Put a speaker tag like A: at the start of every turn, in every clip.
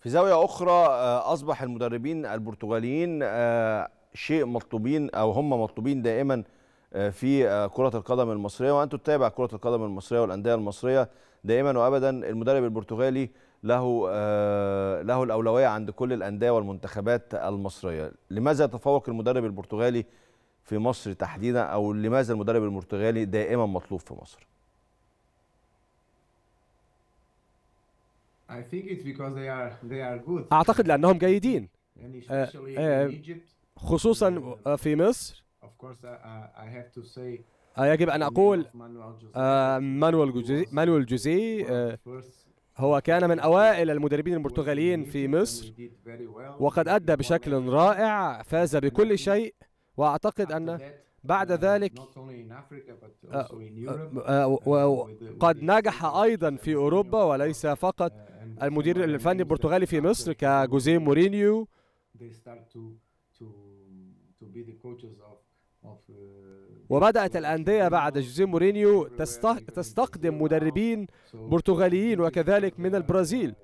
A: في زاوية أخرى آه، أصبح المدربين البرتغاليين آه، شيء مطلوبين أو هم مطلوبين دائما آه، في كرة القدم المصرية وأنتم تتابع كرة القدم المصرية والأندية المصرية دائما وأبدا المدرب البرتغالي له له الأولوية عند كل الأندية والمنتخبات المصرية لماذا يتفوق المدرب البرتغالي في مصر تحديدا أو لماذا المدرب البرتغالي دائما مطلوب في مصر؟
B: أعتقد
C: لأنهم جيدين آه، آه، خصوصا آه، في مصر
B: يجب أن أقول
C: مانويل جوزي, هو كان من أوائل المدربين البرتغاليين في مصر وقد أدى بشكل رائع فاز بكل شيء وأعتقد أن بعد uh, ذلك
B: uh,
C: قد نجح أيضا في أوروبا وليس فقط المدير الفني البرتغالي في مصر كجوزيه مورينيو
B: uh,
C: وبدأت الأندية بعد جوزيه مورينيو تستقدم مدربين برتغاليين وكذلك من البرازيل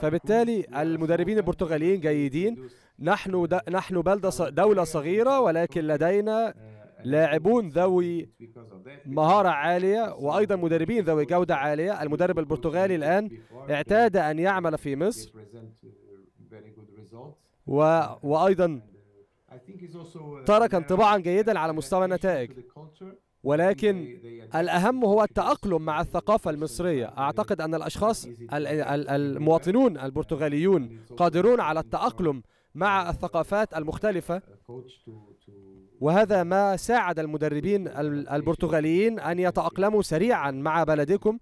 C: فبالتالي المدربين البرتغاليين جيدين نحن نحن بلدة دولة صغيرة ولكن لدينا uh, لاعبون ذوي مهارة عالية وأيضا مدربين ذوي جودة عالية المدرب البرتغالي الآن اعتاد أن يعمل في مصر uh, و... Uh, وأيضا uh, ترك انطباعا جيدا على مستوى النتائج ولكن الأهم هو التأقلم مع الثقافة المصرية أعتقد أن الأشخاص المواطنون البرتغاليون قادرون على التأقلم مع الثقافات المختلفة وهذا ما ساعد المدربين البرتغاليين أن يتأقلموا سريعا مع بلدكم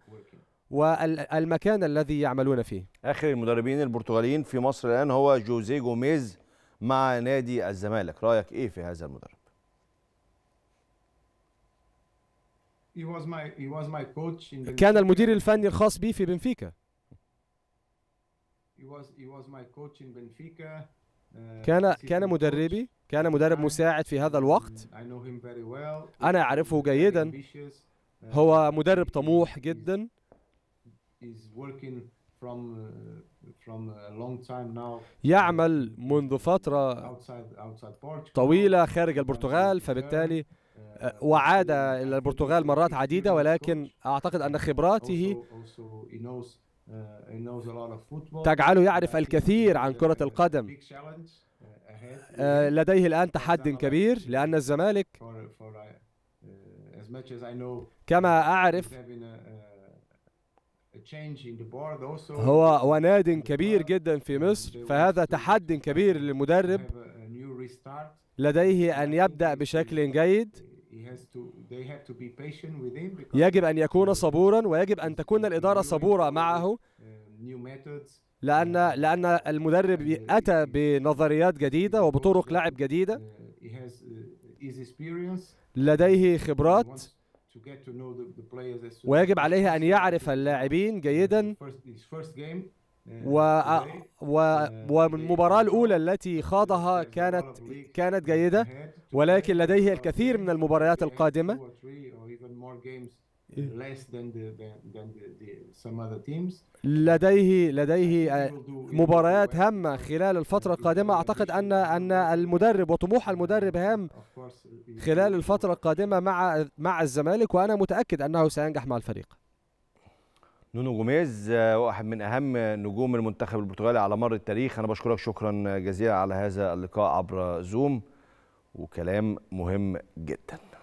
C: والمكان الذي يعملون فيه
A: آخر المدربين البرتغاليين في مصر الآن هو جوزيه جوميز مع نادي الزمالك رأيك إيه في هذا المدرب؟
B: كان المدير الفني
C: الخاص بي في بنفيكا
B: آه، كان كان
C: مدربي كان مدرب مساعد في هذا الوقت
B: أنا أعرفه جيدا uh, هو مدرب
C: طموح جدا
B: uh,
C: يعمل منذ فترة طويلة خارج البرتغال فبالتالي uh, وعاد إلى البرتغال مرات عديدة ولكن أعتقد أن خبراته
B: تجعله يعرف الكثير عن كرة القدم آه،
C: لديه الآن تحد كبير لأن الزمالك uh, كما أعرف uh, هو وناد كبير جدا في مصر فهذا تحد كبير للمدرب لديه أن يبدأ بشكل جيد يجب أن يكون صبورا ويجب أن تكون الإدارة صبورة معه uh, لأن لأن المدرب أتى بنظريات جديدة وبطرق لعب جديدة
B: uh, لديه خبرات ويجب عليه
C: أن يعرف اللاعبين جيدا
B: uh, و...
C: آه، و... Uh, ومن المباراة الأولى التي خاضها كانت كانت جيدة ولكن لديه الكثير من المباريات القادمة إيه. لديه لديه آه، مباريات هامة خلال الفترة القادمة أعتقد أن أن المدرب وطموح المدرب هام خلال الفترة القادمة مع مع الزمالك وأنا متأكد أنه سينجح مع الفريق.
A: نونو جوميز آه، واحد من اهم نجوم المنتخب البرتغالي على مر التاريخ انا بشكرك شكرا آه، جزيلا على هذا اللقاء عبر زوم وكلام مهم جدا